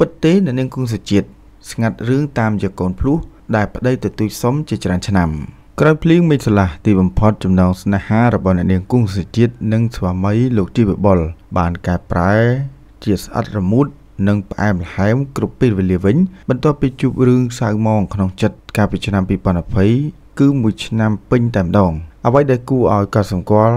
ពិតទេអ្នកនាងគង់សុជាតិស្ងាត់រឿងតាមយកកូនភ្លោះដែលប្តីទទូចសុំជាច្រើនឆ្នាំក្រោយភ្លៀងមេឃស្រឡះទីបំផុតចំណងស្នេហារបស់អ្នកនាងគង់សុជាតិនិងស្វាមីលោកជីវបុលបានកែប្រែជាស្អិតរមួតនិងផ្អែមល្ហែមគ្រប់ពេលវេលាវិញ បន្ទាប់ពីជួបរឿងសៅម៉ងក្នុងចិត្តកាលពីឆ្នាំ2020គឺមួយឆ្នាំពេញតែម្ដងអ្វីដែលគួរឲ្យកត់សម្គាល់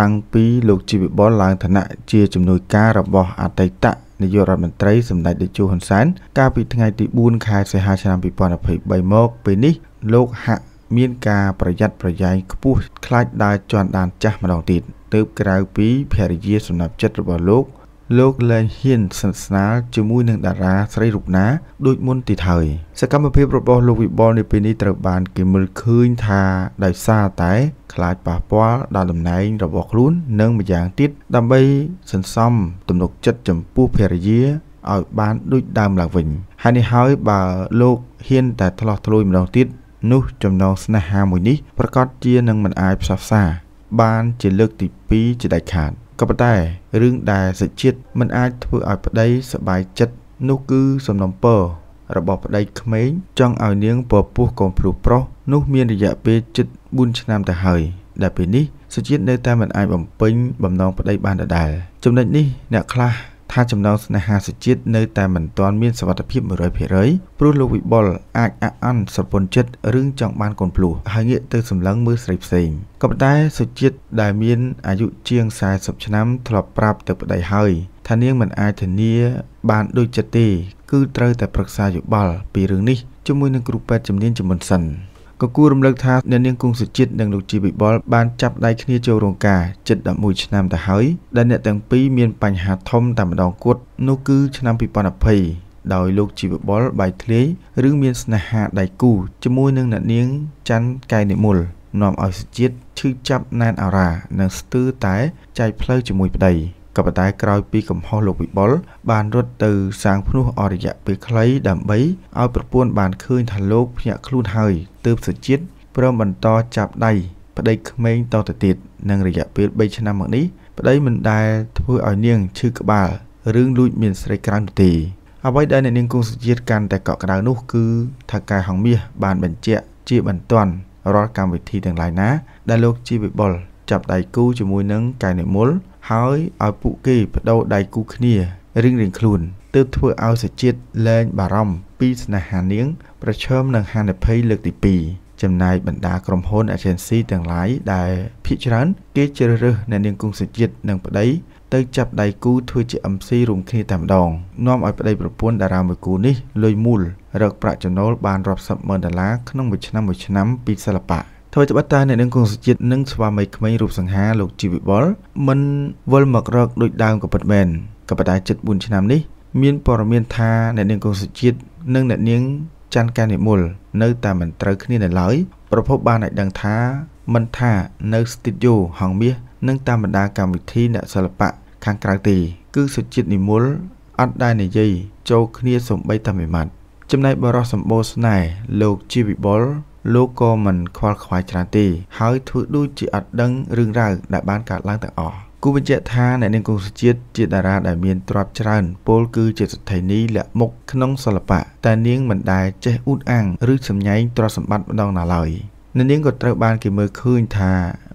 តាំងពីលោកជីវបុលឡើងឋានៈជាជំនួយការរបស់អតីតនាយករដ្ឋមន្ត្រីសម្ដេចតេជោហ៊ុនសែនកាលពីថ្ងៃទី4ខែសីហាឆ្នាំ2023មកពេលនេះលោកហាក់មានការប្រយ័ត្នប្រយែងខ្ពស់ខ្លាចដើរជន់ដានចាស់ម្ដងទៀតទៅក្រៅពីភារយាសម្រាប់ចិត្តរបស់លោកលោកលែងហ៊ានសន្និសនាជាមួយនឹងតារាស្រីរូបណាដូចមុនទៀតហើយសកម្មភាពរបស់លោកវិបុលនៅពេលនេះត្រូវបានគេមើលឃើញថាដោយសារតែខ្លាចប៉ះពាល់ដល់តំណែងរបស់ខ្លួននិងម្យ៉ាងទៀតដើម្បីសន្សំ ទំនុកចិត្តចំពោះភរិយាឲ្យបានដូចដើមឡើងវិញហើយនេះហើយបើលោកហ៊ានតែឆ្លោះឆ្លួយម្ដងទៀតនោះចំណងស្នេហាមួយនេះប្រកាសជានឹងមិនអាចផ្សះផ្សា បានជាលើកទី2ជាដាច់ខាត។ក៏ប៉ុន្តែរឿងដែលសុជាតិមិនអាចធ្វើឲ្យប្តីសប្បាយចិត្តនោះគឺសំណពររបស់ប្តីក្មេងចង់ឲ្យនាងពពោះកូនព្រោះប្រុសនោះមានរយៈពេលជិត4ឆ្នាំទៅហើយដែលពេលនេះសុជាតិនៅតែមិនអាចបំពេញបំណងប្តី បានដដែលចំណុចនេះអ្នកខ្លះថាចំណងស្នេហាសុជាតិនៅតែមិនទាន់មានសវត្ថភាព100%ព្រោះលោកវិបុលអាចអអន់ស្រពន់ចិត្តរឿងចង់បានកូនភ្លោះហើយងាកទៅសម្លឹងមើលស្រីផ្សេងក៏ប៉ុន្តែសុជាតិដែលមានអាយុជាង40ឆ្នាំ ធ្លាប់ប្រាប់ទៅប្តីហើយថានាងមិនអាចធានា បានដូចចិត្តទេ គឺត្រូវតែប្រឹក្សាយោបល់ពីរឿងនេះជាមួយនឹងគ្រូពេទ្យជំនាញជំនន់សិន។ក៏គួររំលឹកថាអ្នកនាងគង់សុជាតិនិងលោកជីវិបុលបានចាប់ដៃគ្នាចូលរោងការជិត11ឆ្នាំទៅហើយដែលអ្នកទាំងពីរមានបញ្ហាធំតែម្ដងគត់នោះគឺឆ្នាំ2020ដោយលោកជីវបុលបាយធ្លាយរឿងមានស្នេហាដៃគូជាមួយនឹងអ្នកនាងច័ន្ទកែនិមលនាំឲ្យសុជាតិឈឺចាប់ណែនអារ៉ានិងស្ទើរតែចែកផ្លូវជាមួយប្តី។ក៏ប៉ុន្តែក្រោយពីកំហុសលោកវិបុលបានរត់ទៅសាងភ្នោះអរយៈពេលខ្លី ដើម្បីឲ្យប្រពន្ធបានឃើញថាលោកភ្ញាក់ខ្លួនហើយទើបសុជាតិព្រមបន្តចាប់ដៃប្តីក្មេងតទៅទៀតនឹងរយៈពេល3ឆ្នាំមកនេះប្តីមិនដែលធ្វើឲ្យនាងឈឺក្បាលរឿងលួចមានស្រីក្រៅនោះទេអ្វីដែលអ្នកនាងគង់សុជាតិកាន់តែកក់ក្ដៅនោះគឺថាកែហងមាសបានបញ្ជាក់ជាបន្ទាន់រាល់កម្មវិធីទាំងឡាយណា ដែលលោកជីវិបុលចាប់ដៃគូជាមួយនឹងកែនិមលហើយឲ្យពួកគេបដូរដៃគូគ្នារៀងៗខ្លួនទើបធ្វើឲ្យសជាតិលែង បារម្ភពីស្នេហានាង ប្រឈមនឹងហានិភ័យលើកទី2ចំណែកបណ្ដាក្រុមហ៊ុន agency ទាំងឡាយដែល ភាគច្រើនគេជ្រើសរើសអ្នកនាងគង់សជាតិនិងប្តីទៅចាប់ដៃគូធ្វើជា MC រួមគ្នាតែម្ដងនាំឲ្យប្តីប្រពន្ធតារាមួយគូនេះលុយមូលរកប្រាក់ចំណូលបានរាប់សិបម៉ឺនដុល្លារក្នុងមួយឆ្នាំមួយឆ្នាំពីសិល្បៈថ្វីត្បិតតែអ្នកនាងកុងសុជាតិនិងស្វាមីក្មេងរូបសង្ហាលោកជីវិបុលមិនវិលមករកដូចដើមក៏ពិតមែនក៏ប៉ុន្តែជិត4ឆ្នាំនេះមានព័ត៌មានថាអ្នកនាងកុងសុជាតិនិងអ្នកនាងច័ន្ទកានិមលនៅតែមិនត្រូវគ្នានៅឡើយប្រភពបានឲ្យដឹងថាមិនថានៅស្ទីឌីយោហងមាសនិងតាមបណ្ដាកម្មវិធីអ្នកសិល្បៈខាងក្រៅទេគឺសុជាតិនិមលអត់ដែលនិយាយចូលគ្នាសំបីតែមួយម៉ាត់ចំណែកបរោះសម្បូរស្នេហ៍លោកជីវិបុលលោកក៏មិនខ្វល់ខ្វាយច្រើនទេ ហើយធ្វើដូចជាអត់ដឹងរឿងរ៉ាវដែលបានកើតឡើងទាំងអស់គូបញ្ជាក់ថាអ្នកនាងកុសជាតិជាតារាដែលមានទ្រព្យច្រើនពលគឺជាសិទ្ធិនីលាក់មុខក្នុងសិល្បៈតែនាងមិនដែលចេះអ៊ូតអាងឬសម្ញែងទ្រព្យសម្បត្តិម្ដងណាឡើយអ្នកនាងក៏ត្រូវបានគេមើលឃើញថា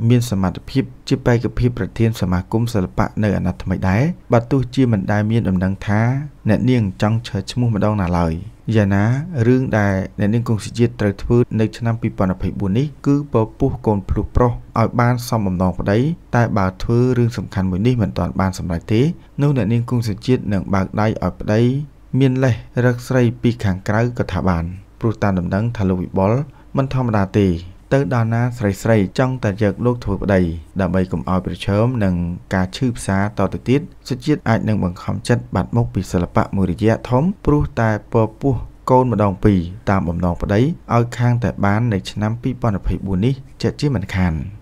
មានសមត្ថភាពជាបេក្ខភាពប្រធានសមាគមសិល្បៈនៅអាណត្តិថ្មីដែរបើទោះជាមិនដែលមានដំណឹងថាអ្នកនាងចង់ឈើឈ្មោះម្ដងណាឡើយ។យ៉ាងណារឿងដែលអ្នកនាងកុងស៊ីជាតិត្រូវធ្វើនៅឆ្នាំ2024នេះគឺពពុះកូនភ្លុះប្រុសឲ្យបានសមបំណងប្តី តែបើធ្វើរឿងសំខាន់មួយនេះមិនទាន់បានសម្រេចទេនោះអ្នកនាងកុងស៊ីជាតិនឹងបើកដៃឲ្យប្តី មានលេះរកស្រីពីខាងក្រៅក៏ថាបាន ព្រោះតាមដំណឹងថាលោកវិបុលមិនធម្មតាទេទៅដល់ណាស្រីស្រីចង់តែយក លោកធ្វើប្តី ដើម្បីកុំឲ្យប្រឈមនឹងការឈឺផ្សាតទៅទៀតសុជាតិអាចនឹងបង្ខំចិត្តបាត់មុខពីសិល្បៈមួយរយៈធំ ព្រោះតែពពោះកូនម្ដងពីរតាមបំណងប្តីឲ្យខាងតែបាននៅឆ្នាំ2024នេះជាជាមិនខាន។